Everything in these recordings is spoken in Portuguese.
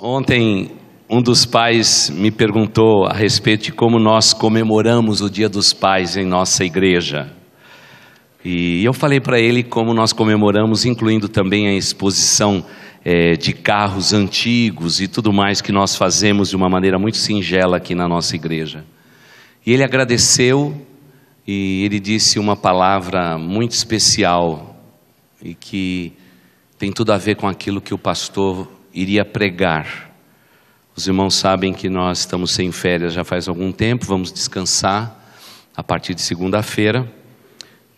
Ontem, um dos pais me perguntou a respeito de como nós comemoramos o Dia dos Pais em nossa igreja. E eu falei para ele como nós comemoramos, incluindo também a exposição é, de carros antigos e tudo mais que nós fazemos de uma maneira muito singela aqui na nossa igreja. E ele agradeceu e ele disse uma palavra muito especial e que tem tudo a ver com aquilo que o pastor iria pregar. Os irmãos sabem que nós estamos sem férias já faz algum tempo, vamos descansar a partir de segunda-feira.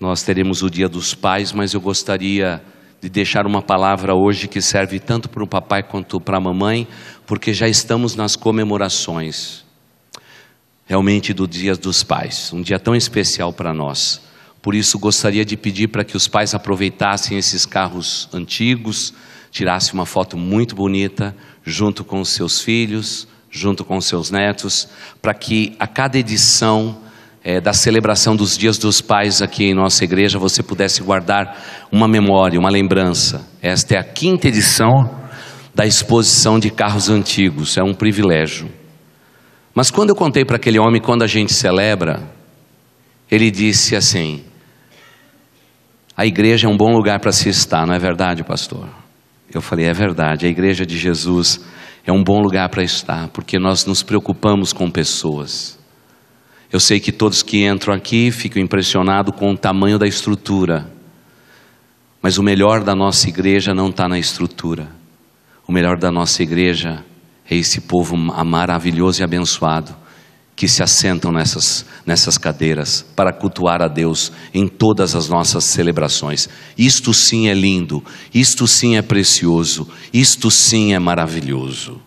Nós teremos o Dia dos Pais, mas eu gostaria de deixar uma palavra hoje que serve tanto para o papai quanto para a mamãe, porque já estamos nas comemorações realmente do Dia dos Pais, um dia tão especial para nós. Por isso gostaria de pedir para que os pais aproveitassem esses carros antigos, tirasse uma foto muito bonita, junto com os seus filhos, junto com os seus netos, para que a cada edição é, da celebração dos Dias dos Pais aqui em nossa igreja você pudesse guardar uma memória, uma lembrança. Esta é a quinta edição da exposição de carros antigos, é um privilégio. Mas quando eu contei para aquele homem quando a gente celebra, ele disse assim: a igreja é um bom lugar para se estar, não é verdade, pastor? Eu falei: é verdade, a igreja de Jesus é um bom lugar para estar, porque nós nos preocupamos com pessoas. Eu sei que todos que entram aqui ficam impressionados com o tamanho da estrutura, mas o melhor da nossa igreja não está na estrutura, o melhor da nossa igreja é esse povo maravilhoso e abençoado que se assentam nessas, nessas cadeiras para cultuar a Deus em todas as nossas celebrações. Isto sim é lindo, isto sim é precioso, isto sim é maravilhoso.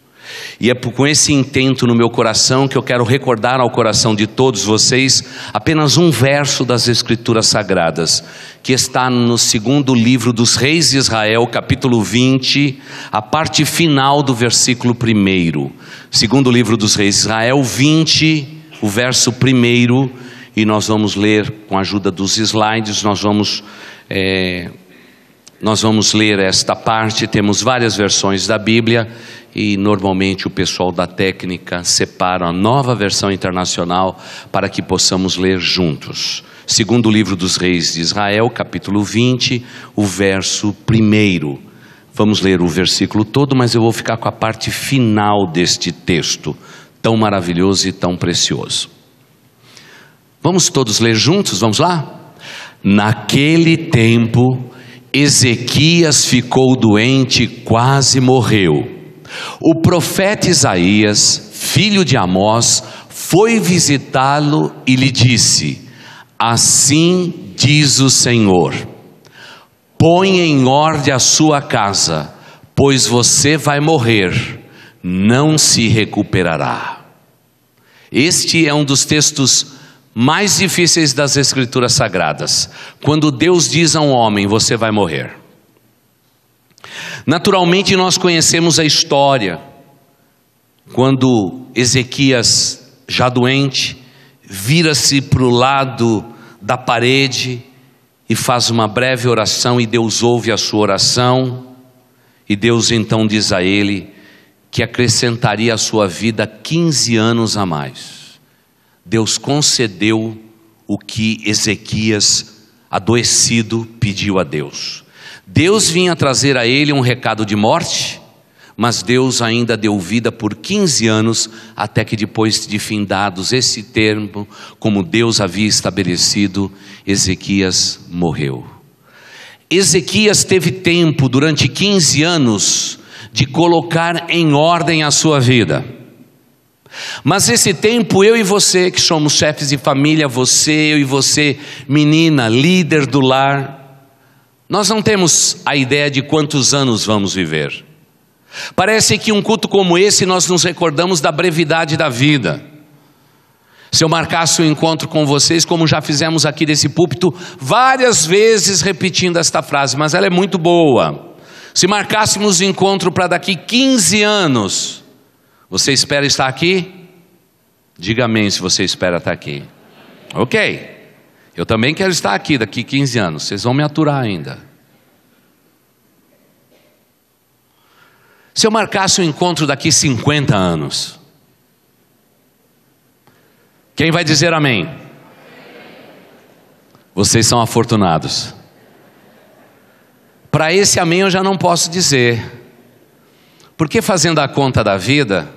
E é com esse intento no meu coração que eu quero recordar ao coração de todos vocês apenas um verso das Escrituras Sagradas, que está no segundo livro dos Reis de Israel, capítulo 20, a parte final do versículo 1. Segundo livro dos Reis de Israel, 20, o verso 1, e nós vamos ler com a ajuda dos slides, nós vamos. É, nós vamos ler esta parte, temos várias versões da Bíblia e normalmente o pessoal da técnica separa a nova versão internacional para que possamos ler juntos. Segundo o livro dos reis de Israel, capítulo 20, o verso 1. Vamos ler o versículo todo, mas eu vou ficar com a parte final deste texto, tão maravilhoso e tão precioso. Vamos todos ler juntos, vamos lá? Naquele tempo, Ezequias ficou doente, quase morreu. O profeta Isaías, filho de Amós, foi visitá-lo e lhe disse: Assim diz o Senhor: Põe em ordem a sua casa, pois você vai morrer, não se recuperará. Este é um dos textos mais difíceis das Escrituras Sagradas. Quando Deus diz a um homem: Você vai morrer. Naturalmente, nós conhecemos a história, quando Ezequias, já doente, vira-se para o lado da parede e faz uma breve oração, e Deus ouve a sua oração, e Deus então diz a ele que acrescentaria à sua vida 15 anos a mais. Deus concedeu o que Ezequias, adoecido, pediu a Deus. Deus vinha trazer a ele um recado de morte, mas Deus ainda deu vida por 15 anos, até que depois de findados esse termo, como Deus havia estabelecido, Ezequias morreu. Ezequias teve tempo durante 15 anos de colocar em ordem a sua vida. Mas esse tempo, eu e você, que somos chefes de família, você, eu e você, menina, líder do lar, nós não temos a ideia de quantos anos vamos viver. Parece que um culto como esse nós nos recordamos da brevidade da vida. Se eu marcasse o um encontro com vocês, como já fizemos aqui desse púlpito, várias vezes repetindo esta frase, mas ela é muito boa. Se marcássemos o encontro para daqui 15 anos, você espera estar aqui? Diga amém se você espera estar aqui. Ok. Eu também quero estar aqui daqui 15 anos, vocês vão me aturar ainda. Se eu marcasse um encontro daqui 50 anos, quem vai dizer amém? Vocês são afortunados. Para esse amém eu já não posso dizer, porque fazendo a conta da vida,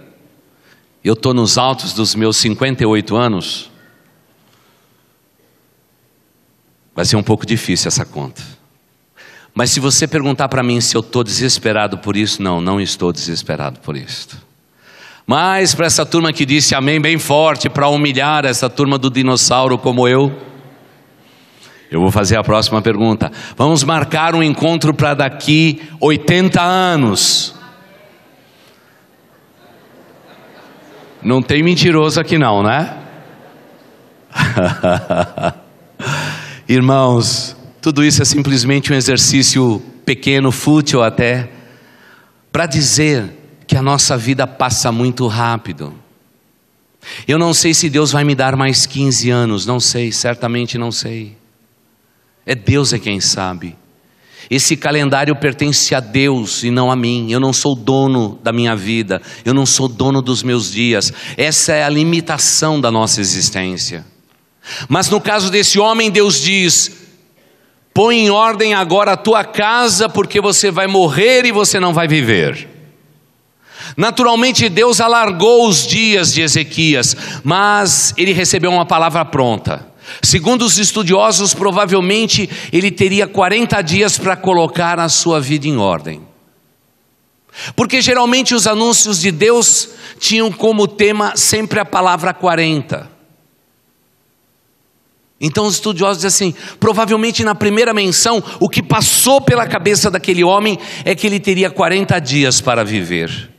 eu estou nos altos dos meus 58 anos Vai ser um pouco difícil essa conta. Mas se você perguntar para mim se eu estou desesperado por isso, não, não estou desesperado por isso. Mas para essa turma que disse amém bem forte, para humilhar essa turma do dinossauro como eu, eu vou fazer a próxima pergunta. Vamos marcar um encontro para daqui 80 anos. Não tem mentiroso aqui não, né? Irmãos, tudo isso é simplesmente um exercício pequeno, fútil até, para dizer que a nossa vida passa muito rápido. Eu não sei se Deus vai me dar mais 15 anos, não sei, certamente não sei. É Deus é quem sabe. Esse calendário pertence a Deus e não a mim. Eu não sou dono da minha vida, eu não sou dono dos meus dias. Essa é a limitação da nossa existência. Mas no caso desse homem, Deus diz: põe em ordem agora a tua casa, porque você vai morrer e você não vai viver. Naturalmente, Deus alargou os dias de Ezequias, mas ele recebeu uma palavra pronta. Segundo os estudiosos, provavelmente ele teria 40 dias para colocar a sua vida em ordem. Porque geralmente os anúncios de Deus tinham como tema sempre a palavra 40. Então os estudiosos dizem assim: provavelmente na primeira menção, o que passou pela cabeça daquele homem é que ele teria 40 dias para viver,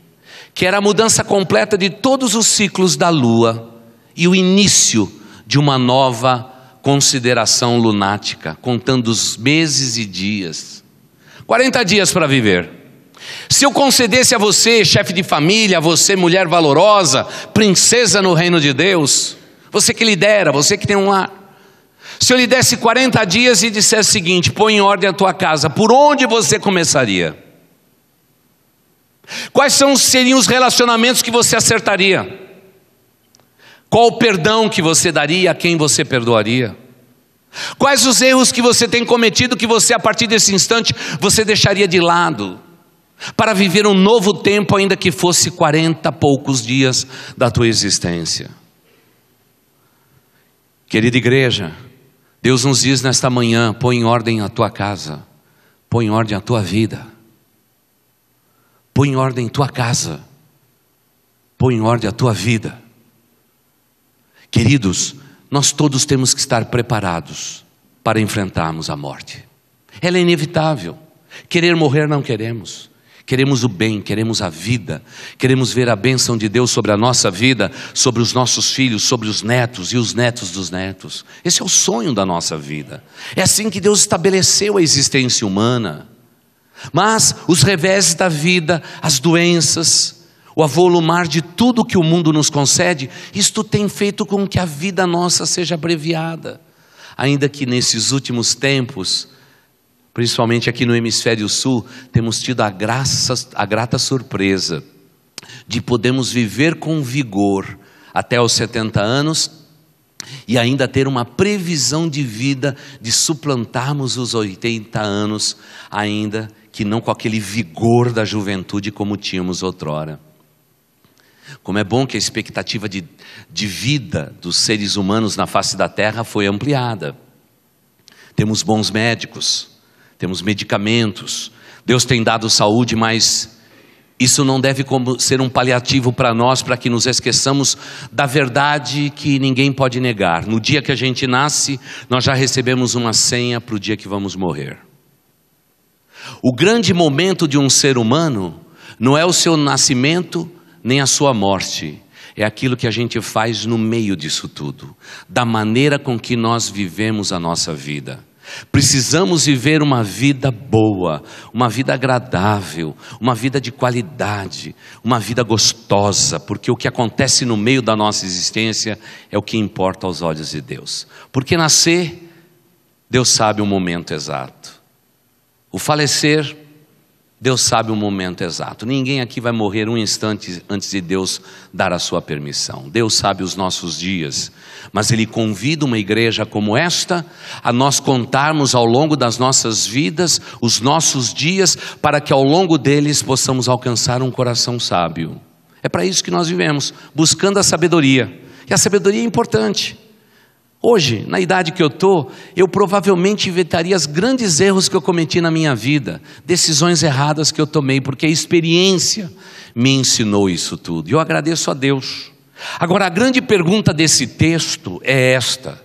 que era a mudança completa de todos os ciclos da lua e o início de uma nova consideração lunática, contando os meses e dias. 40 dias para viver. Se eu concedesse a você, chefe de família, a você, mulher valorosa, princesa no reino de Deus, você que lidera, você que tem um lar, se eu lhe desse 40 dias e dissesse o seguinte: põe em ordem a tua casa, por onde você começaria? Quais são, seriam os relacionamentos que você acertaria? Qual o perdão que você daria a quem você perdoaria? Quais os erros que você tem cometido que você a partir desse instante você deixaria de lado para viver um novo tempo ainda que fosse 40 poucos dias da tua existência? Querida igreja, Deus nos diz nesta manhã: põe em ordem a tua casa, põe em ordem a tua vida, põe em ordem tua casa, põe em ordem a tua vida. Queridos, nós todos temos que estar preparados para enfrentarmos a morte, ela é inevitável. Querer morrer não queremos, Queremos o bem, queremos a vida, queremos ver a bênção de Deus sobre a nossa vida, sobre os nossos filhos, sobre os netos e os netos dos netos. Esse é o sonho da nossa vida. É assim que Deus estabeleceu a existência humana. Mas os revés da vida, as doenças, o avolumar de tudo que o mundo nos concede, isto tem feito com que a vida nossa seja abreviada. Ainda que nesses últimos tempos, principalmente aqui no hemisfério sul, temos tido a, graça, a grata surpresa de podermos viver com vigor até os 70 anos e ainda ter uma previsão de vida de suplantarmos os 80 anos, ainda que não com aquele vigor da juventude como tínhamos outrora. Como é bom que a expectativa de, de vida dos seres humanos na face da terra foi ampliada. Temos bons médicos, temos medicamentos, Deus tem dado saúde, mas isso não deve ser um paliativo para nós, para que nos esqueçamos da verdade que ninguém pode negar. No dia que a gente nasce, nós já recebemos uma senha para o dia que vamos morrer. O grande momento de um ser humano não é o seu nascimento nem a sua morte, é aquilo que a gente faz no meio disso tudo, da maneira com que nós vivemos a nossa vida. Precisamos viver uma vida boa, uma vida agradável, uma vida de qualidade, uma vida gostosa, porque o que acontece no meio da nossa existência é o que importa aos olhos de Deus. Porque nascer, Deus sabe o momento exato. O falecer, Deus sabe o momento exato. Ninguém aqui vai morrer um instante antes de Deus dar a sua permissão. Deus sabe os nossos dias, mas Ele convida uma igreja como esta a nós contarmos ao longo das nossas vidas os nossos dias, para que ao longo deles possamos alcançar um coração sábio. É para isso que nós vivemos, buscando a sabedoria. E a sabedoria é importante. Hoje, na idade que eu estou, eu provavelmente inventaria os grandes erros que eu cometi na minha vida, decisões erradas que eu tomei, porque a experiência me ensinou isso tudo. E eu agradeço a Deus. Agora, a grande pergunta desse texto é esta: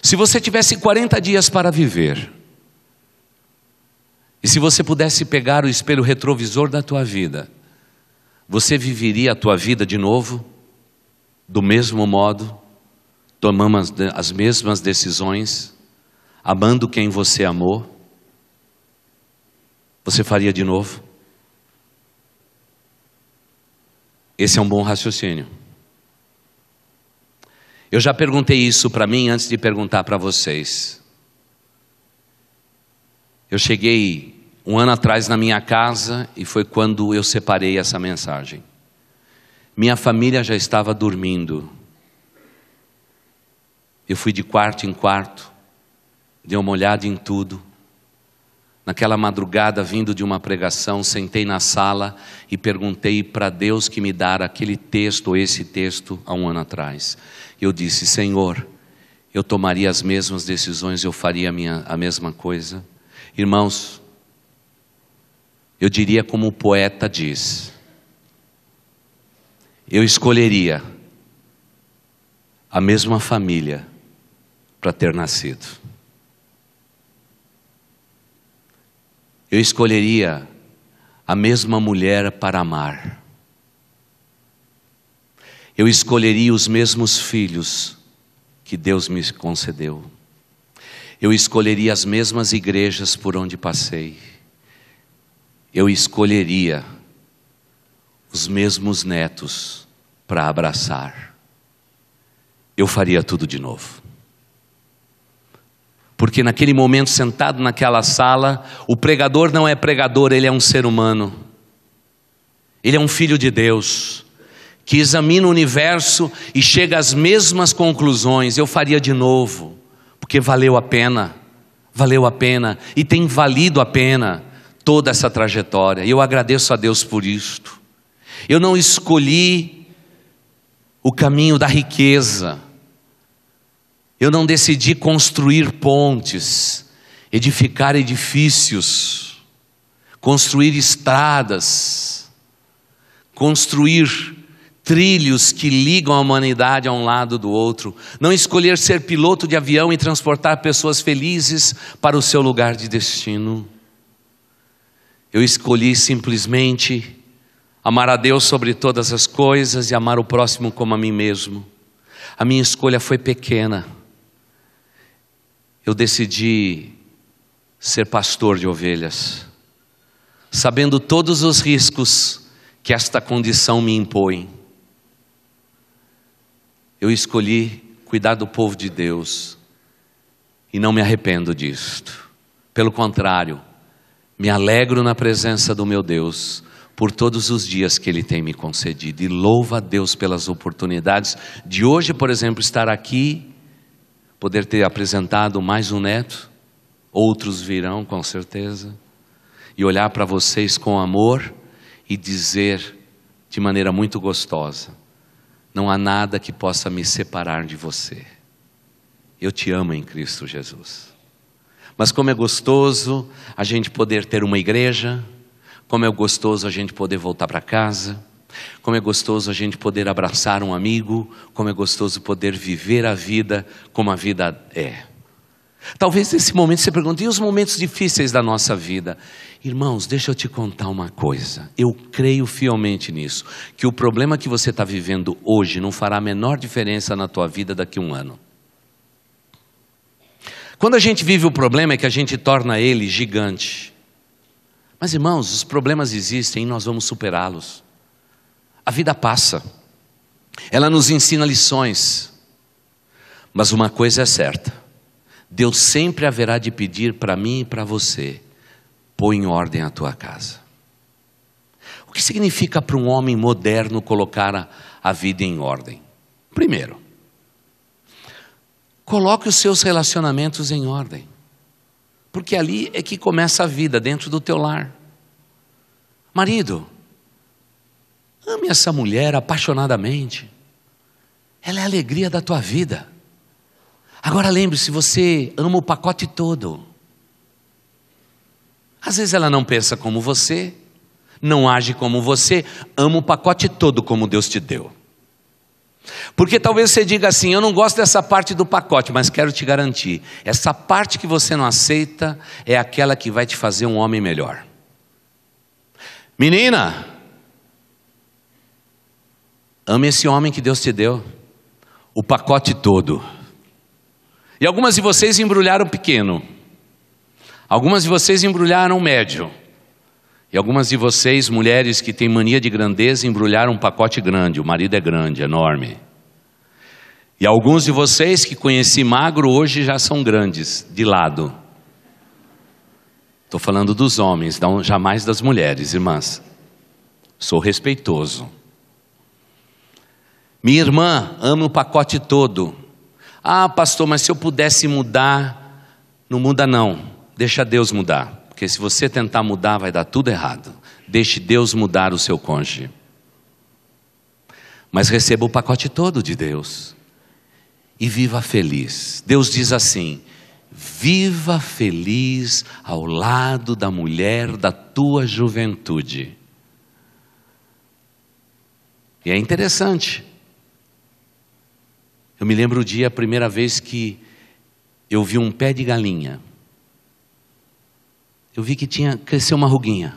se você tivesse 40 dias para viver, e se você pudesse pegar o espelho retrovisor da tua vida, você viveria a tua vida de novo? Do mesmo modo? tomamos as mesmas decisões, amando quem você amou, você faria de novo? Esse é um bom raciocínio. Eu já perguntei isso para mim antes de perguntar para vocês. Eu cheguei um ano atrás na minha casa e foi quando eu separei essa mensagem. Minha família já estava dormindo. Eu fui de quarto em quarto, dei uma olhada em tudo. Naquela madrugada, vindo de uma pregação, sentei na sala e perguntei para Deus que me dar aquele texto, ou esse texto, há um ano atrás. Eu disse: Senhor, eu tomaria as mesmas decisões, eu faria a, minha, a mesma coisa. Irmãos, eu diria como o poeta diz: eu escolheria a mesma família para ter nascido. Eu escolheria a mesma mulher para amar. Eu escolheria os mesmos filhos que Deus me concedeu. Eu escolheria as mesmas igrejas por onde passei. Eu escolheria os mesmos netos para abraçar. Eu faria tudo de novo. Porque naquele momento, sentado naquela sala, o pregador não é pregador, ele é um ser humano. Ele é um filho de Deus, que examina o universo e chega às mesmas conclusões. Eu faria de novo, porque valeu a pena, valeu a pena e tem valido a pena toda essa trajetória. E eu agradeço a Deus por isto. Eu não escolhi o caminho da riqueza eu não decidi construir pontes, edificar edifícios, construir estradas, construir trilhos que ligam a humanidade a um lado do outro, não escolher ser piloto de avião e transportar pessoas felizes para o seu lugar de destino. Eu escolhi simplesmente amar a Deus sobre todas as coisas e amar o próximo como a mim mesmo. A minha escolha foi pequena, eu decidi ser pastor de ovelhas, sabendo todos os riscos que esta condição me impõe. Eu escolhi cuidar do povo de Deus e não me arrependo disto. Pelo contrário, me alegro na presença do meu Deus por todos os dias que Ele tem me concedido e louvo a Deus pelas oportunidades de hoje, por exemplo, estar aqui poder ter apresentado mais um neto, outros virão com certeza, e olhar para vocês com amor e dizer de maneira muito gostosa: não há nada que possa me separar de você. Eu te amo em Cristo Jesus. Mas como é gostoso a gente poder ter uma igreja, como é gostoso a gente poder voltar para casa como é gostoso a gente poder abraçar um amigo, como é gostoso poder viver a vida como a vida é. Talvez nesse momento você pergunte, e os momentos difíceis da nossa vida? Irmãos, deixa eu te contar uma coisa. Eu creio fielmente nisso, que o problema que você está vivendo hoje não fará a menor diferença na tua vida daqui a um ano. Quando a gente vive o problema é que a gente torna ele gigante. Mas irmãos, os problemas existem e nós vamos superá-los. A vida passa, ela nos ensina lições, mas uma coisa é certa: Deus sempre haverá de pedir para mim e para você: põe em ordem a tua casa. O que significa para um homem moderno colocar a, a vida em ordem? Primeiro, coloque os seus relacionamentos em ordem, porque ali é que começa a vida, dentro do teu lar. Marido, Ame essa mulher apaixonadamente. Ela é a alegria da tua vida. Agora lembre-se, você ama o pacote todo. Às vezes ela não pensa como você, não age como você, ama o pacote todo como Deus te deu. Porque talvez você diga assim: eu não gosto dessa parte do pacote, mas quero te garantir, essa parte que você não aceita é aquela que vai te fazer um homem melhor. Menina, Ame esse homem que Deus te deu, o pacote todo. E algumas de vocês embrulharam pequeno, algumas de vocês embrulharam médio, e algumas de vocês, mulheres que têm mania de grandeza, embrulharam um pacote grande. O marido é grande, é enorme. E alguns de vocês que conheci magro hoje já são grandes, de lado. Estou falando dos homens, não jamais das mulheres, irmãs. Sou respeitoso. Minha irmã ama o pacote todo. Ah, pastor, mas se eu pudesse mudar, não muda não. Deixa Deus mudar, porque se você tentar mudar vai dar tudo errado. Deixe Deus mudar o seu cônjuge. Mas receba o pacote todo de Deus e viva feliz. Deus diz assim: viva feliz ao lado da mulher da tua juventude. E é interessante, eu me lembro o dia, a primeira vez que eu vi um pé de galinha. Eu vi que tinha cresceu uma ruguinha.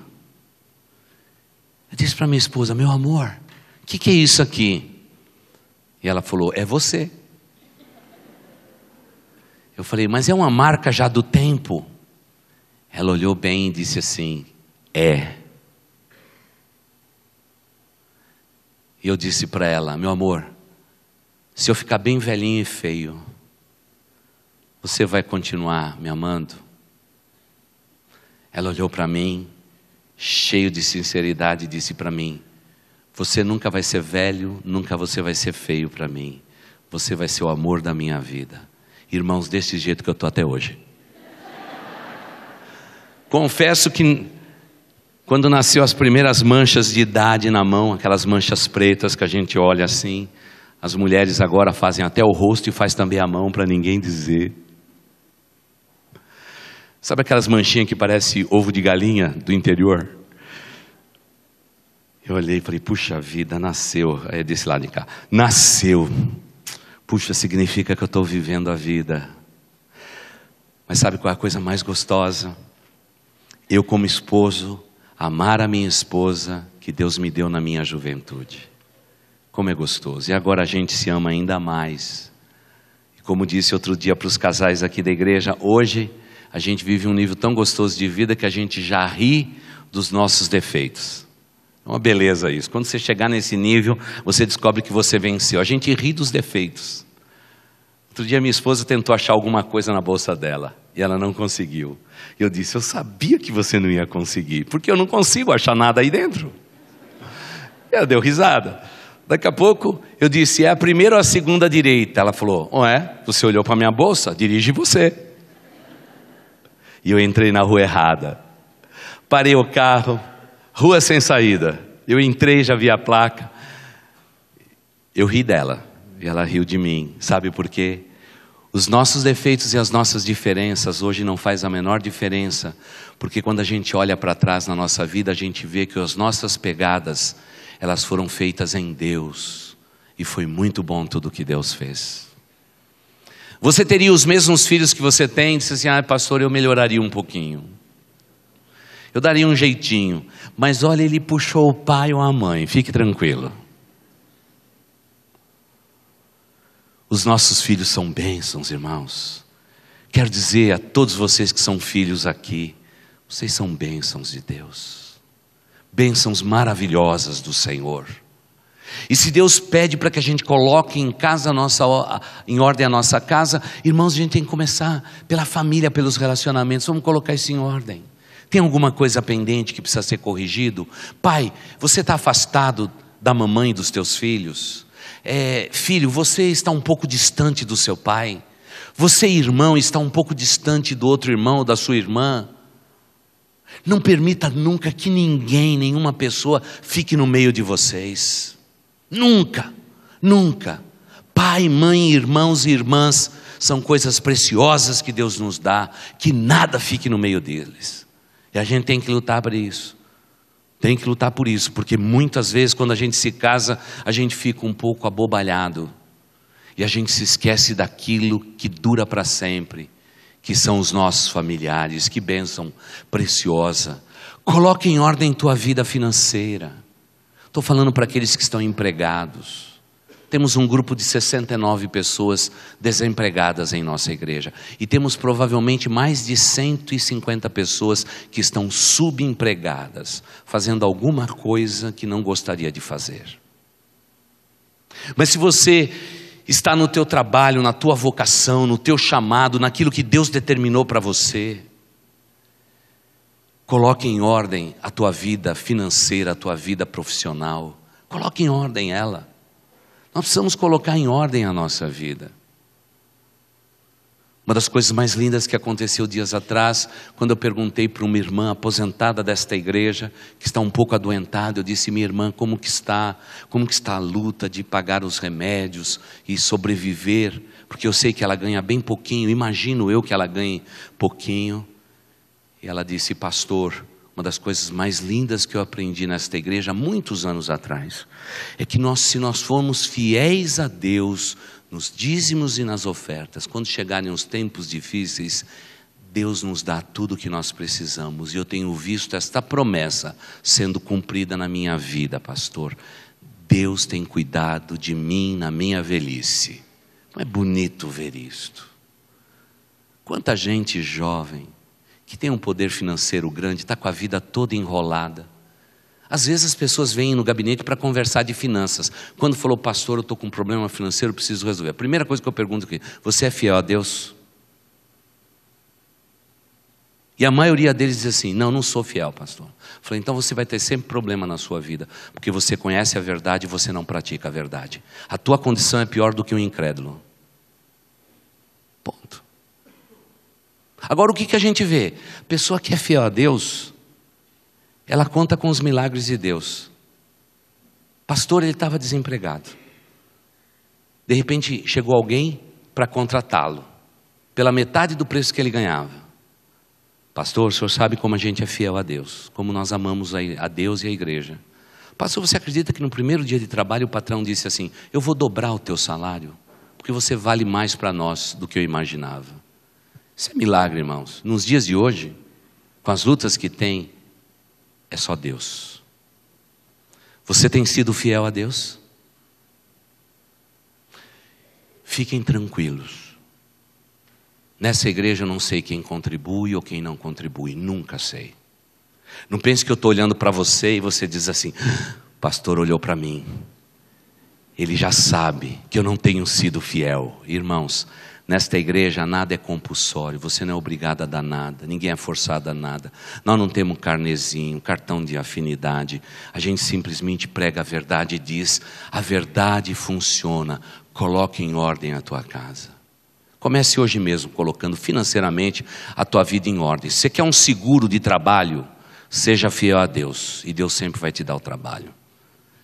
Eu disse para minha esposa: Meu amor, o que, que é isso aqui? E ela falou: É você. Eu falei: Mas é uma marca já do tempo. Ela olhou bem e disse assim: É. E eu disse para ela: Meu amor, se eu ficar bem velhinho e feio, você vai continuar me amando? Ela olhou para mim, cheio de sinceridade, e disse para mim: Você nunca vai ser velho, nunca você vai ser feio para mim. Você vai ser o amor da minha vida. Irmãos, desse jeito que eu estou até hoje. Confesso que quando nasceu as primeiras manchas de idade na mão, aquelas manchas pretas que a gente olha assim, as mulheres agora fazem até o rosto e faz também a mão para ninguém dizer. Sabe aquelas manchinhas que parece ovo de galinha do interior? Eu olhei e falei, puxa vida, nasceu. Aí é desse lado de cá, nasceu. Puxa, significa que eu estou vivendo a vida. Mas sabe qual é a coisa mais gostosa? Eu, como esposo, amar a minha esposa que Deus me deu na minha juventude. Como é gostoso. E agora a gente se ama ainda mais. E como disse outro dia para os casais aqui da igreja, hoje a gente vive um nível tão gostoso de vida que a gente já ri dos nossos defeitos. É uma beleza isso. Quando você chegar nesse nível, você descobre que você venceu. A gente ri dos defeitos. Outro dia minha esposa tentou achar alguma coisa na bolsa dela e ela não conseguiu. Eu disse: "Eu sabia que você não ia conseguir, porque eu não consigo achar nada aí dentro". Ela deu risada. Daqui a pouco eu disse: é a primeira ou a segunda direita? Ela falou: não é? Você olhou para minha bolsa? Dirige você. E eu entrei na rua errada. Parei o carro, rua sem saída. Eu entrei, já vi a placa. Eu ri dela e ela riu de mim. Sabe por quê? Os nossos defeitos e as nossas diferenças hoje não faz a menor diferença, porque quando a gente olha para trás na nossa vida, a gente vê que as nossas pegadas elas foram feitas em Deus. E foi muito bom tudo que Deus fez. Você teria os mesmos filhos que você tem? Disse assim: ah, pastor, eu melhoraria um pouquinho. Eu daria um jeitinho. Mas olha, ele puxou o pai ou a mãe, fique tranquilo. Os nossos filhos são bênçãos, irmãos. Quero dizer a todos vocês que são filhos aqui, vocês são bênçãos de Deus bênçãos maravilhosas do Senhor. E se Deus pede para que a gente coloque em casa nossa, em ordem a nossa casa, irmãos, a gente tem que começar pela família, pelos relacionamentos, vamos colocar isso em ordem. Tem alguma coisa pendente que precisa ser corrigido? Pai, você está afastado da mamãe e dos teus filhos? É, filho, você está um pouco distante do seu pai? Você, irmão, está um pouco distante do outro irmão ou da sua irmã? Não permita nunca que ninguém, nenhuma pessoa fique no meio de vocês. Nunca, nunca. Pai, mãe, irmãos e irmãs são coisas preciosas que Deus nos dá, que nada fique no meio deles. E a gente tem que lutar para isso. Tem que lutar por isso, porque muitas vezes quando a gente se casa, a gente fica um pouco abobalhado. E a gente se esquece daquilo que dura para sempre que são os nossos familiares, que bênção preciosa. Coloque em ordem tua vida financeira. Estou falando para aqueles que estão empregados. Temos um grupo de 69 pessoas desempregadas em nossa igreja. E temos provavelmente mais de 150 pessoas que estão subempregadas, fazendo alguma coisa que não gostaria de fazer. Mas se você está no teu trabalho, na tua vocação, no teu chamado, naquilo que Deus determinou para você. Coloque em ordem a tua vida financeira, a tua vida profissional. Coloque em ordem ela. Nós precisamos colocar em ordem a nossa vida. Uma das coisas mais lindas que aconteceu dias atrás, quando eu perguntei para uma irmã aposentada desta igreja, que está um pouco adoentada, eu disse: "Minha irmã, como que está? Como que está a luta de pagar os remédios e sobreviver?" Porque eu sei que ela ganha bem pouquinho, imagino eu que ela ganhe pouquinho. E ela disse: "Pastor, uma das coisas mais lindas que eu aprendi nesta igreja muitos anos atrás é que nós, se nós formos fiéis a Deus, nos dízimos e nas ofertas, quando chegarem os tempos difíceis, Deus nos dá tudo o que nós precisamos. E eu tenho visto esta promessa sendo cumprida na minha vida, pastor. Deus tem cuidado de mim na minha velhice. Não é bonito ver isto? Quanta gente jovem que tem um poder financeiro grande está com a vida toda enrolada às vezes as pessoas vêm no gabinete para conversar de finanças. Quando falou, pastor, eu estou com um problema financeiro, preciso resolver. A primeira coisa que eu pergunto aqui, você é fiel a Deus? E a maioria deles diz assim: não, não sou fiel, pastor. falei, então você vai ter sempre problema na sua vida, porque você conhece a verdade e você não pratica a verdade. A tua condição é pior do que um incrédulo. Ponto. Agora o que, que a gente vê? Pessoa que é fiel a Deus, ela conta com os milagres de Deus. Pastor, ele estava desempregado. De repente chegou alguém para contratá-lo, pela metade do preço que ele ganhava. Pastor, o senhor sabe como a gente é fiel a Deus, como nós amamos a Deus e a igreja. Pastor, você acredita que no primeiro dia de trabalho o patrão disse assim: Eu vou dobrar o teu salário, porque você vale mais para nós do que eu imaginava. Isso é milagre, irmãos. Nos dias de hoje, com as lutas que tem, é só Deus. Você tem sido fiel a Deus? Fiquem tranquilos. Nessa igreja eu não sei quem contribui ou quem não contribui, nunca sei. Não pense que eu estou olhando para você e você diz assim: ah, o pastor olhou para mim. Ele já sabe que eu não tenho sido fiel. Irmãos, Nesta igreja nada é compulsório, você não é obrigado a dar nada, ninguém é forçado a nada. Nós não temos carnezinho, cartão de afinidade. A gente simplesmente prega a verdade e diz: a verdade funciona, coloque em ordem a tua casa. Comece hoje mesmo colocando financeiramente a tua vida em ordem. Se você quer um seguro de trabalho, seja fiel a Deus e Deus sempre vai te dar o trabalho.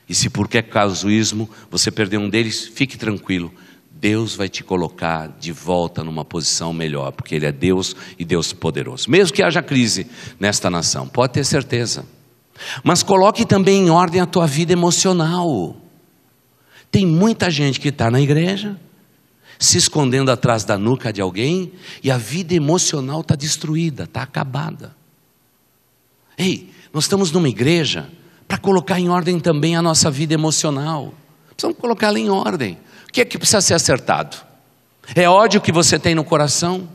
E se por que casuísmo você perdeu um deles, fique tranquilo, Deus vai te colocar de volta numa posição melhor, porque Ele é Deus e Deus poderoso. Mesmo que haja crise nesta nação, pode ter certeza. Mas coloque também em ordem a tua vida emocional. Tem muita gente que está na igreja, se escondendo atrás da nuca de alguém, e a vida emocional está destruída, está acabada. Ei, nós estamos numa igreja para colocar em ordem também a nossa vida emocional. Precisamos colocá-la em ordem que é que precisa ser acertado? É ódio que você tem no coração?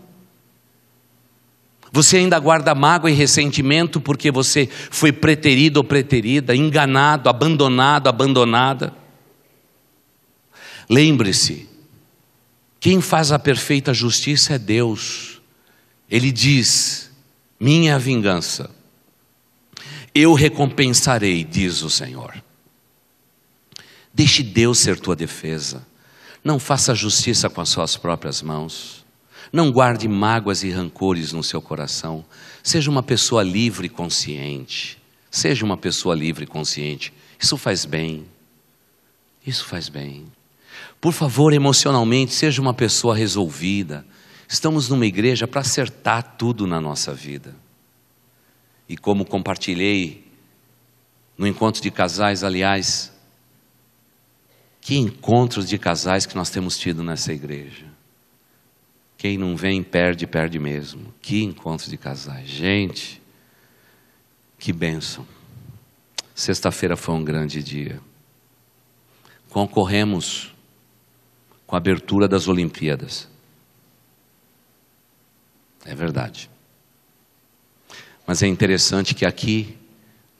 Você ainda guarda mágoa e ressentimento porque você foi preterido ou preterida, enganado, abandonado, abandonada? Lembre-se, quem faz a perfeita justiça é Deus. Ele diz: Minha vingança, eu recompensarei, diz o Senhor. Deixe Deus ser tua defesa. Não faça justiça com as suas próprias mãos. Não guarde mágoas e rancores no seu coração. Seja uma pessoa livre e consciente. Seja uma pessoa livre e consciente. Isso faz bem. Isso faz bem. Por favor, emocionalmente, seja uma pessoa resolvida. Estamos numa igreja para acertar tudo na nossa vida. E como compartilhei no encontro de casais, aliás, que encontros de casais que nós temos tido nessa igreja. Quem não vem, perde, perde mesmo. Que encontros de casais. Gente, que bênção. Sexta-feira foi um grande dia. Concorremos com a abertura das Olimpíadas. É verdade. Mas é interessante que aqui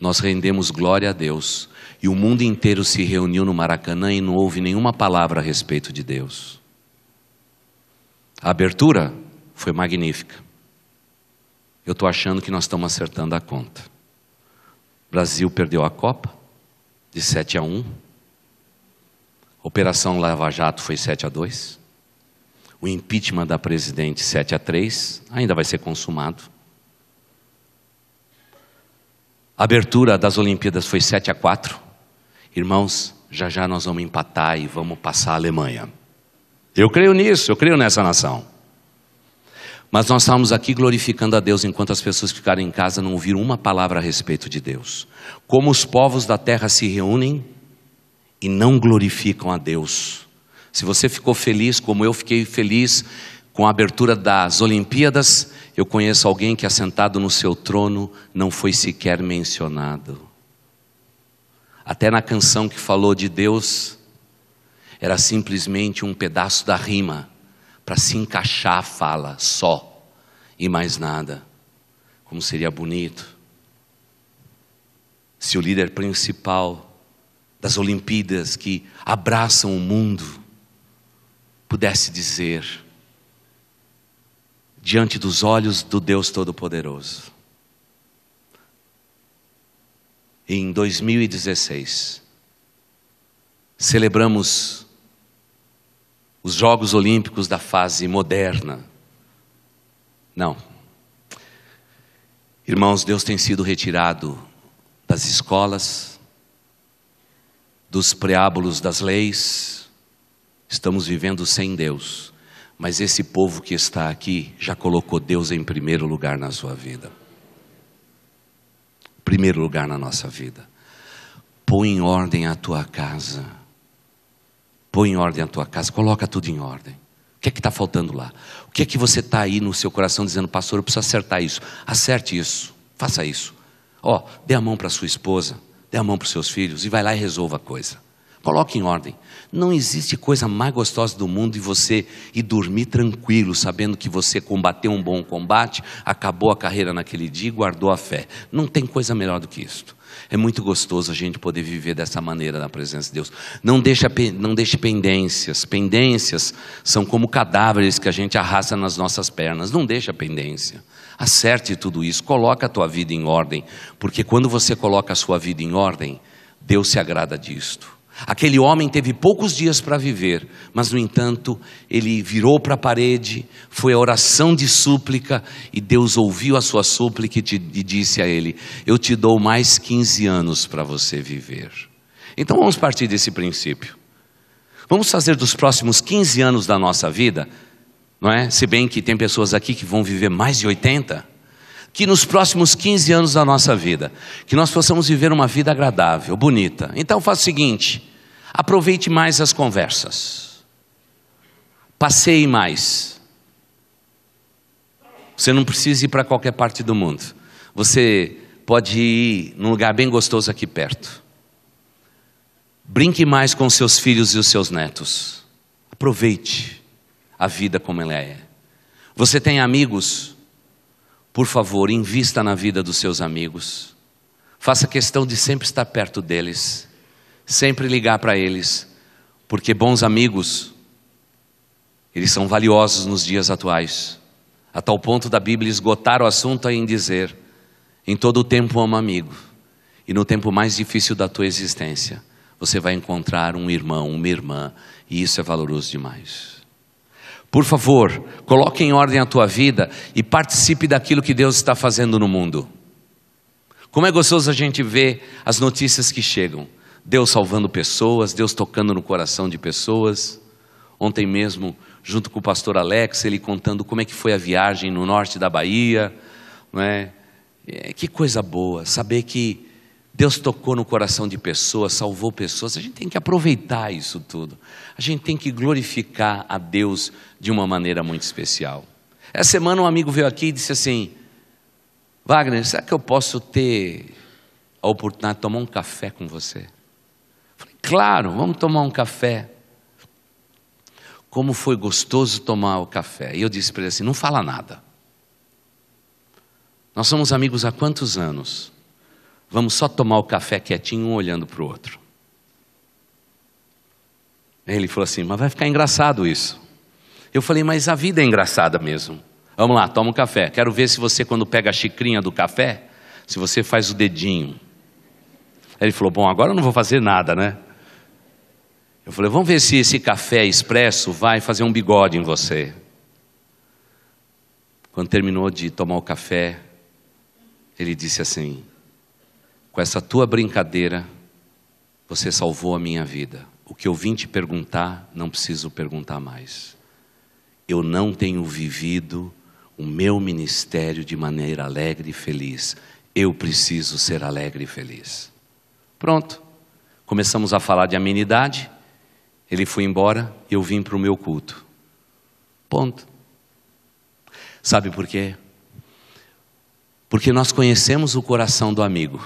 nós rendemos glória a Deus e o mundo inteiro se reuniu no Maracanã e não houve nenhuma palavra a respeito de Deus. A abertura foi magnífica. Eu estou achando que nós estamos acertando a conta. O Brasil perdeu a Copa de 7 a 1. Operação Lava Jato foi 7 a 2. O impeachment da presidente 7 a 3 ainda vai ser consumado. A abertura das Olimpíadas foi 7 a 4. Irmãos, já já nós vamos empatar e vamos passar a Alemanha. Eu creio nisso, eu creio nessa nação. Mas nós estamos aqui glorificando a Deus enquanto as pessoas ficarem em casa não ouviram uma palavra a respeito de Deus. Como os povos da terra se reúnem e não glorificam a Deus. Se você ficou feliz, como eu fiquei feliz com a abertura das Olimpíadas, eu conheço alguém que assentado no seu trono não foi sequer mencionado. Até na canção que falou de Deus, era simplesmente um pedaço da rima para se encaixar a fala só e mais nada. Como seria bonito se o líder principal das Olimpíadas que abraçam o mundo pudesse dizer diante dos olhos do Deus Todo-Poderoso: em 2016, celebramos os Jogos Olímpicos da fase moderna. Não. Irmãos, Deus tem sido retirado das escolas, dos preábulos das leis. Estamos vivendo sem Deus. Mas esse povo que está aqui já colocou Deus em primeiro lugar na sua vida primeiro lugar na nossa vida. Põe em ordem a tua casa. Põe em ordem a tua casa, coloca tudo em ordem. O que é que está faltando lá? O que é que você está aí no seu coração dizendo, pastor, eu preciso acertar isso? Acerte isso, faça isso. Ó, dê a mão para sua esposa, dê a mão para os seus filhos e vai lá e resolva a coisa. Coloque em ordem. Não existe coisa mais gostosa do mundo e você e dormir tranquilo, sabendo que você combateu um bom combate, acabou a carreira naquele dia e guardou a fé. Não tem coisa melhor do que isto. É muito gostoso a gente poder viver dessa maneira na presença de Deus. Não, deixa, não deixe pendências. Pendências são como cadáveres que a gente arrasta nas nossas pernas. Não deixe pendência. Acerte tudo isso. Coloca a tua vida em ordem. Porque quando você coloca a sua vida em ordem, Deus se agrada disto. Aquele homem teve poucos dias para viver, mas no entanto, ele virou para a parede, foi a oração de súplica e Deus ouviu a sua súplica e, disse a ele: Eu te dou mais 15 anos para você viver. Então vamos partir desse princípio. Vamos fazer dos próximos 15 anos da nossa vida, não é? Se bem que tem pessoas aqui que vão viver mais de 80, que nos próximos 15 anos da nossa vida, que nós possamos viver uma vida agradável, bonita. Então faça o seguinte, Aproveite mais as conversas. Passeie mais. Você não precisa ir para qualquer parte do mundo. Você pode ir num lugar bem gostoso aqui perto. Brinque mais com seus filhos e os seus netos. Aproveite a vida como ela é. Você tem amigos? Por favor, invista na vida dos seus amigos. Faça questão de sempre estar perto deles sempre ligar para eles, porque bons amigos, eles são valiosos nos dias atuais, a tal ponto da Bíblia esgotar o assunto em dizer: em todo o tempo amo amigo, e no tempo mais difícil da tua existência, você vai encontrar um irmão, uma irmã, e isso é valoroso demais. Por favor, coloque em ordem a tua vida e participe daquilo que Deus está fazendo no mundo. Como é gostoso a gente ver as notícias que chegam. Deus salvando pessoas, Deus tocando no coração de pessoas. Ontem mesmo, junto com o pastor Alex, ele contando como é que foi a viagem no norte da Bahia, não é? é? que coisa boa saber que Deus tocou no coração de pessoas, salvou pessoas. A gente tem que aproveitar isso tudo. A gente tem que glorificar a Deus de uma maneira muito especial. Essa semana um amigo veio aqui e disse assim: Wagner, será que eu posso ter a oportunidade de tomar um café com você? Claro, vamos tomar um café. Como foi gostoso tomar o café. E eu disse para ele assim: não fala nada. Nós somos amigos há quantos anos? Vamos só tomar o café quietinho, um olhando para o outro. Ele falou assim: mas vai ficar engraçado isso. Eu falei: mas a vida é engraçada mesmo. Vamos lá, toma um café. Quero ver se você, quando pega a xicrinha do café, se você faz o dedinho. ele falou: Bom, agora eu não vou fazer nada, né? Eu falei, vamos ver se esse café expresso vai fazer um bigode em você. Quando terminou de tomar o café, ele disse assim: Com essa tua brincadeira, você salvou a minha vida. O que eu vim te perguntar, não preciso perguntar mais. Eu não tenho vivido o meu ministério de maneira alegre e feliz. Eu preciso ser alegre e feliz. Pronto. Começamos a falar de amenidade. Ele foi embora, eu vim para o meu culto. Ponto. Sabe por quê? Porque nós conhecemos o coração do amigo.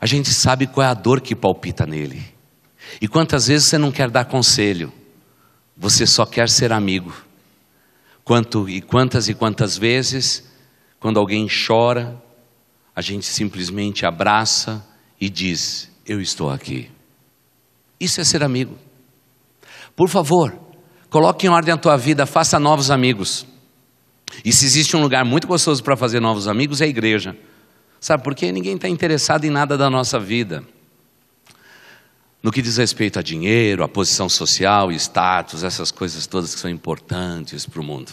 A gente sabe qual é a dor que palpita nele. E quantas vezes você não quer dar conselho, você só quer ser amigo. Quanto e quantas e quantas vezes, quando alguém chora, a gente simplesmente abraça e diz: Eu estou aqui. Isso é ser amigo. Por favor, coloque em ordem a tua vida, faça novos amigos. E se existe um lugar muito gostoso para fazer novos amigos, é a igreja. Sabe por quê? Ninguém está interessado em nada da nossa vida. No que diz respeito a dinheiro, a posição social, status, essas coisas todas que são importantes para o mundo.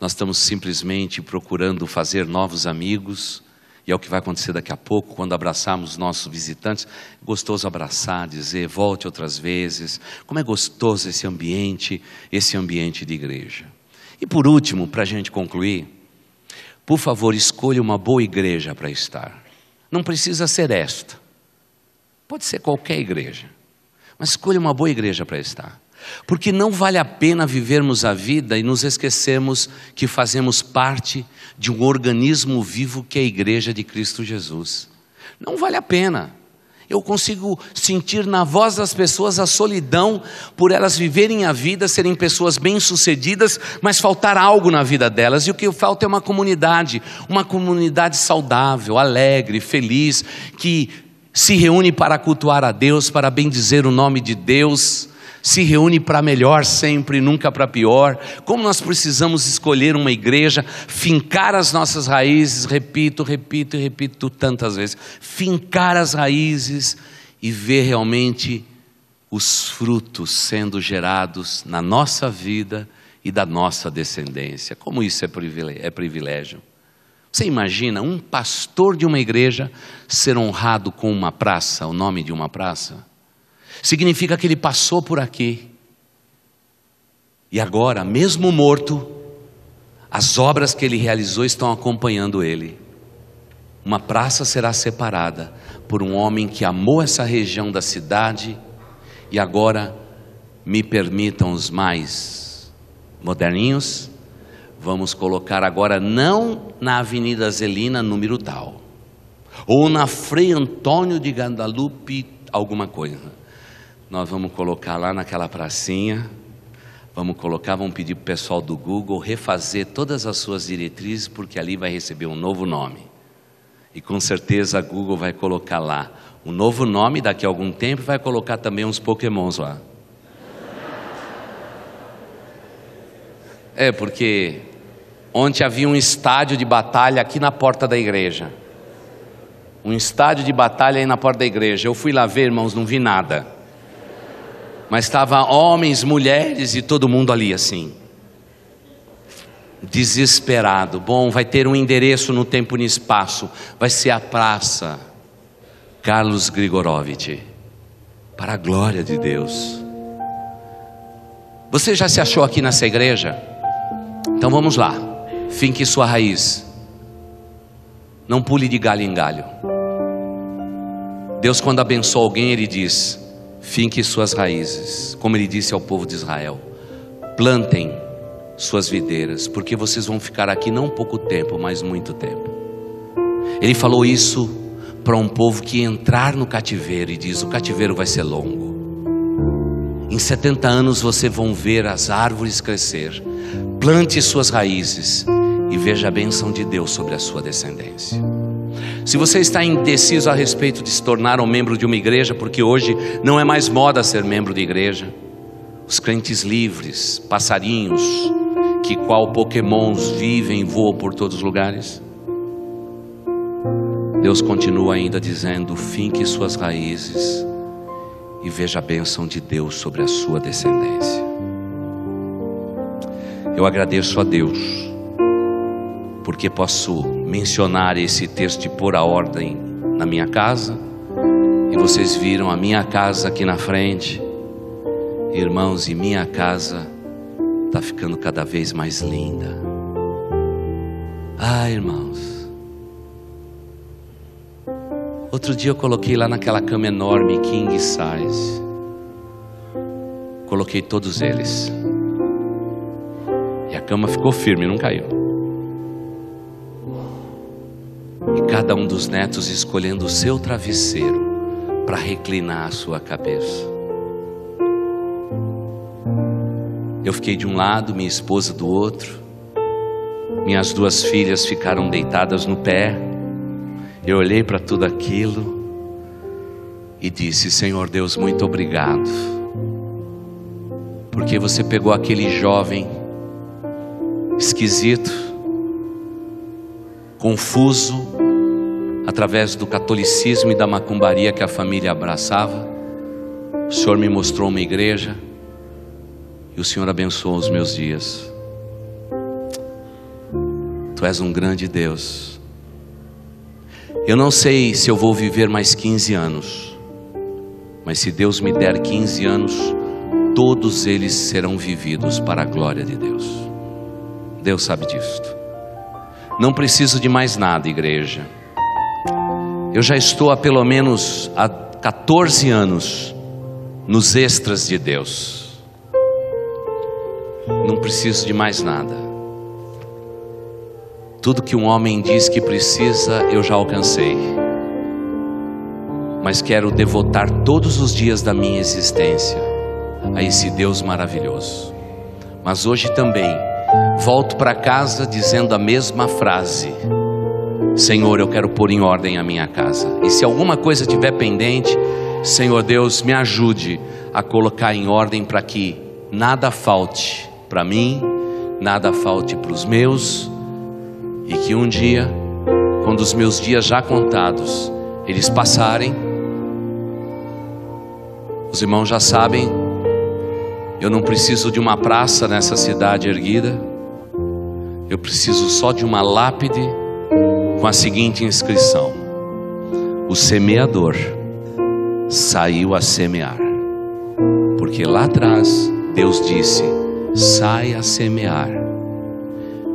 Nós estamos simplesmente procurando fazer novos amigos e é o que vai acontecer daqui a pouco, quando abraçarmos nossos visitantes. Gostoso abraçar, dizer, volte outras vezes. Como é gostoso esse ambiente, esse ambiente de igreja. E por último, para a gente concluir, por favor, escolha uma boa igreja para estar. Não precisa ser esta. Pode ser qualquer igreja. Mas escolha uma boa igreja para estar. Porque não vale a pena vivermos a vida e nos esquecermos que fazemos parte de um organismo vivo que é a Igreja de Cristo Jesus. Não vale a pena. Eu consigo sentir na voz das pessoas a solidão por elas viverem a vida, serem pessoas bem-sucedidas, mas faltar algo na vida delas. E o que falta é uma comunidade, uma comunidade saudável, alegre, feliz, que se reúne para cultuar a Deus, para bendizer o nome de Deus se reúne para melhor sempre, nunca para pior. Como nós precisamos escolher uma igreja, fincar as nossas raízes, repito, repito e repito tantas vezes, fincar as raízes e ver realmente os frutos sendo gerados na nossa vida e da nossa descendência. Como isso é, é privilégio. Você imagina um pastor de uma igreja ser honrado com uma praça, o nome de uma praça? significa que ele passou por aqui. E agora, mesmo morto, as obras que ele realizou estão acompanhando ele. Uma praça será separada por um homem que amou essa região da cidade e agora me permitam os mais moderninhos, vamos colocar agora não na Avenida Zelina, número tal, ou na Frei Antônio de Gandalupe alguma coisa nós vamos colocar lá naquela pracinha, vamos colocar, vamos pedir para o pessoal do Google refazer todas as suas diretrizes, porque ali vai receber um novo nome. E com certeza a Google vai colocar lá um novo nome, daqui a algum tempo vai colocar também uns pokémons lá. É, porque ontem havia um estádio de batalha aqui na porta da igreja. Um estádio de batalha aí na porta da igreja. Eu fui lá ver, irmãos, não vi nada mas estava homens, mulheres e todo mundo ali assim. Desesperado. Bom, vai ter um endereço no tempo e no espaço. Vai ser a praça Carlos Grigorovitch. Para a glória de Deus. Você já se achou aqui nessa igreja? Então vamos lá. Finque sua raiz. Não pule de galho em galho. Deus, quando abençoa alguém, Ele diz: Finque suas raízes, como ele disse ao povo de Israel: plantem suas videiras, porque vocês vão ficar aqui não pouco tempo, mas muito tempo. Ele falou isso para um povo que entrar no cativeiro e diz: o cativeiro vai ser longo. Em 70 anos você vão ver as árvores crescer. Plante suas raízes e veja a bênção de Deus sobre a sua descendência. Se você está indeciso a respeito de se tornar um membro de uma igreja, porque hoje não é mais moda ser membro de igreja, os crentes livres, passarinhos, que qual pokémons vivem e voam por todos os lugares, Deus continua ainda dizendo: finque suas raízes e veja a bênção de Deus sobre a sua descendência. Eu agradeço a Deus, porque posso mencionar esse texto de pôr a ordem na minha casa. E vocês viram a minha casa aqui na frente. Irmãos, e minha casa está ficando cada vez mais linda. Ah, irmãos. Outro dia eu coloquei lá naquela cama enorme King Size. Coloquei todos eles. E a cama ficou firme, não caiu e cada um dos netos escolhendo o seu travesseiro para reclinar a sua cabeça. Eu fiquei de um lado, minha esposa do outro. Minhas duas filhas ficaram deitadas no pé. Eu olhei para tudo aquilo e disse: Senhor Deus, muito obrigado, porque você pegou aquele jovem esquisito, confuso, através do catolicismo e da macumbaria que a família abraçava, o Senhor me mostrou uma igreja e o Senhor abençoou os meus dias. Tu és um grande Deus. Eu não sei se eu vou viver mais 15 anos, mas se Deus me der 15 anos, todos eles serão vividos para a glória de Deus. Deus sabe disto. Não preciso de mais nada, igreja. Eu já estou há pelo menos há 14 anos nos extras de Deus. Não preciso de mais nada. Tudo que um homem diz que precisa, eu já alcancei. Mas quero devotar todos os dias da minha existência a esse Deus maravilhoso. Mas hoje também volto para casa dizendo a mesma frase Senhor, eu quero pôr em ordem a minha casa. E se alguma coisa tiver pendente, Senhor Deus, me ajude a colocar em ordem para que nada falte para mim, nada falte para os meus, e que um dia, quando os meus dias já contados, eles passarem, os irmãos já sabem, eu não preciso de uma praça nessa cidade erguida, eu preciso só de uma lápide com a seguinte inscrição: O semeador saiu a semear. Porque lá atrás Deus disse: Sai a semear.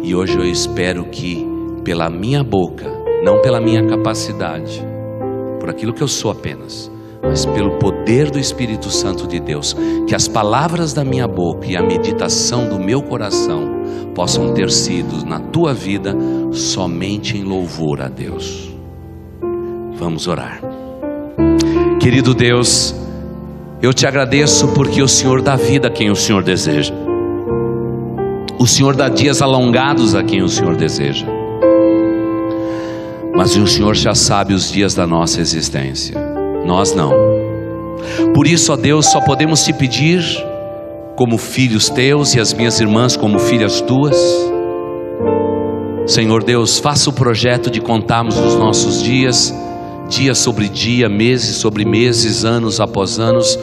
E hoje eu espero que pela minha boca, não pela minha capacidade, por aquilo que eu sou apenas, mas pelo poder do Espírito Santo de Deus, que as palavras da minha boca e a meditação do meu coração possam ter sido na tua vida somente em louvor a Deus. Vamos orar. Querido Deus, eu te agradeço porque o Senhor dá vida a quem o Senhor deseja. O Senhor dá dias alongados a quem o Senhor deseja. Mas o Senhor já sabe os dias da nossa existência. Nós não. Por isso, ó Deus, só podemos te pedir como filhos teus e as minhas irmãs como filhas tuas. Senhor Deus, faça o projeto de contarmos os nossos dias, dia sobre dia, meses sobre meses, anos após anos,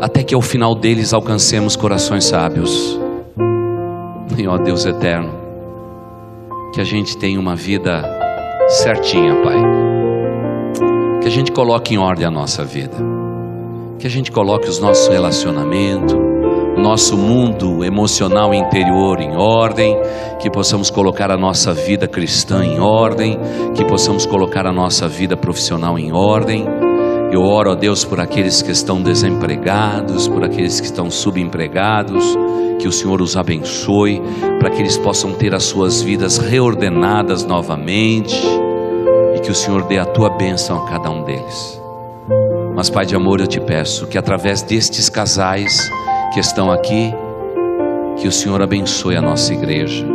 até que ao final deles alcancemos corações sábios. E ó Deus eterno, que a gente tenha uma vida certinha, Pai. Que a gente coloque em ordem a nossa vida. Que a gente coloque os nossos relacionamentos nosso mundo emocional interior em ordem, que possamos colocar a nossa vida cristã em ordem, que possamos colocar a nossa vida profissional em ordem. Eu oro a Deus por aqueles que estão desempregados, por aqueles que estão subempregados, que o Senhor os abençoe, para que eles possam ter as suas vidas reordenadas novamente e que o Senhor dê a tua bênção a cada um deles. Mas, Pai de amor, eu te peço que através destes casais que estão aqui, que o Senhor abençoe a nossa igreja,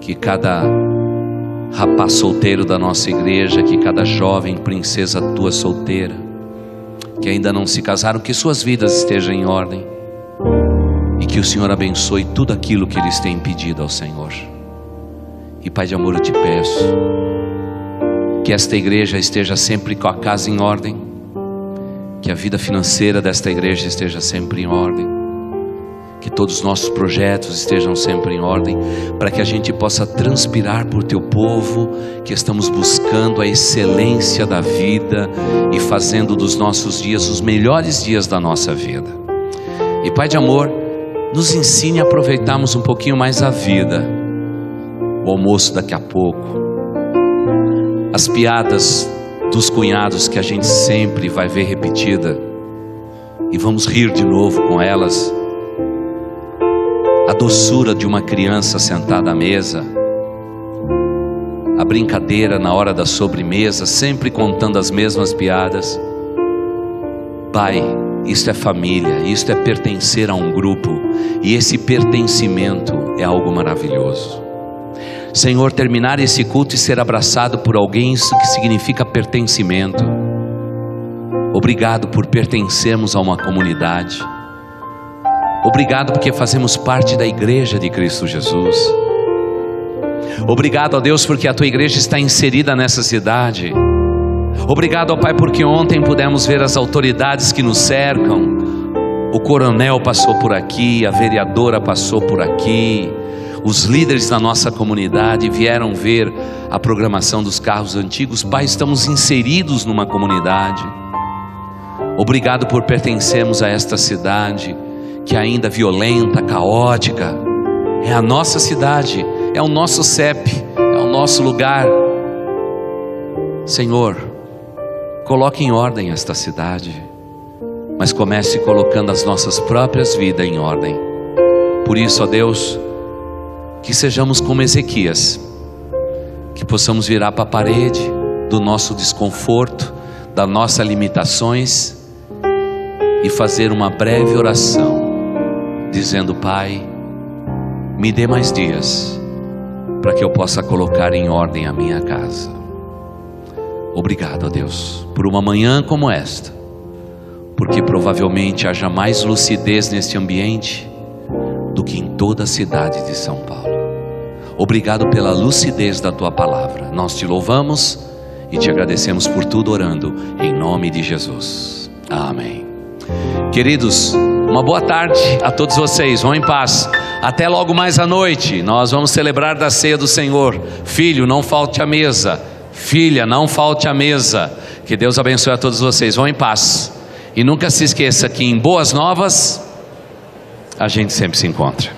que cada rapaz solteiro da nossa igreja, que cada jovem princesa tua solteira, que ainda não se casaram, que suas vidas estejam em ordem e que o Senhor abençoe tudo aquilo que eles têm pedido ao Senhor. E Pai de amor, eu te peço que esta igreja esteja sempre com a casa em ordem que a vida financeira desta igreja esteja sempre em ordem, que todos os nossos projetos estejam sempre em ordem, para que a gente possa transpirar por teu povo, que estamos buscando a excelência da vida e fazendo dos nossos dias os melhores dias da nossa vida. E Pai de amor, nos ensine a aproveitarmos um pouquinho mais a vida. O almoço daqui a pouco, as piadas dos cunhados que a gente sempre vai ver repetida e vamos rir de novo com elas. A doçura de uma criança sentada à mesa, a brincadeira na hora da sobremesa, sempre contando as mesmas piadas. Pai, isto é família, isto é pertencer a um grupo, e esse pertencimento é algo maravilhoso. Senhor, terminar esse culto e ser abraçado por alguém, isso que significa pertencimento. Obrigado por pertencermos a uma comunidade. Obrigado porque fazemos parte da igreja de Cristo Jesus. Obrigado a Deus porque a tua igreja está inserida nessa cidade. Obrigado ao Pai porque ontem pudemos ver as autoridades que nos cercam. O coronel passou por aqui, a vereadora passou por aqui, os líderes da nossa comunidade vieram ver a programação dos carros antigos. Pai, estamos inseridos numa comunidade. Obrigado por pertencermos a esta cidade que ainda violenta, caótica. É a nossa cidade, é o nosso CEP, é o nosso lugar. Senhor, coloque em ordem esta cidade, mas comece colocando as nossas próprias vidas em ordem. Por isso, ó Deus, que sejamos como Ezequias, que possamos virar para a parede do nosso desconforto, das nossas limitações e fazer uma breve oração, dizendo: Pai, me dê mais dias para que eu possa colocar em ordem a minha casa. Obrigado a Deus por uma manhã como esta, porque provavelmente haja mais lucidez neste ambiente do que em toda a cidade de São Paulo. Obrigado pela lucidez da tua palavra. Nós te louvamos e te agradecemos por tudo orando em nome de Jesus. Amém. Queridos, uma boa tarde a todos vocês. Vão em paz. Até logo mais à noite. Nós vamos celebrar da ceia do Senhor. Filho, não falte à mesa. Filha, não falte à mesa. Que Deus abençoe a todos vocês. Vão em paz. E nunca se esqueça que em Boas Novas a gente sempre se encontra.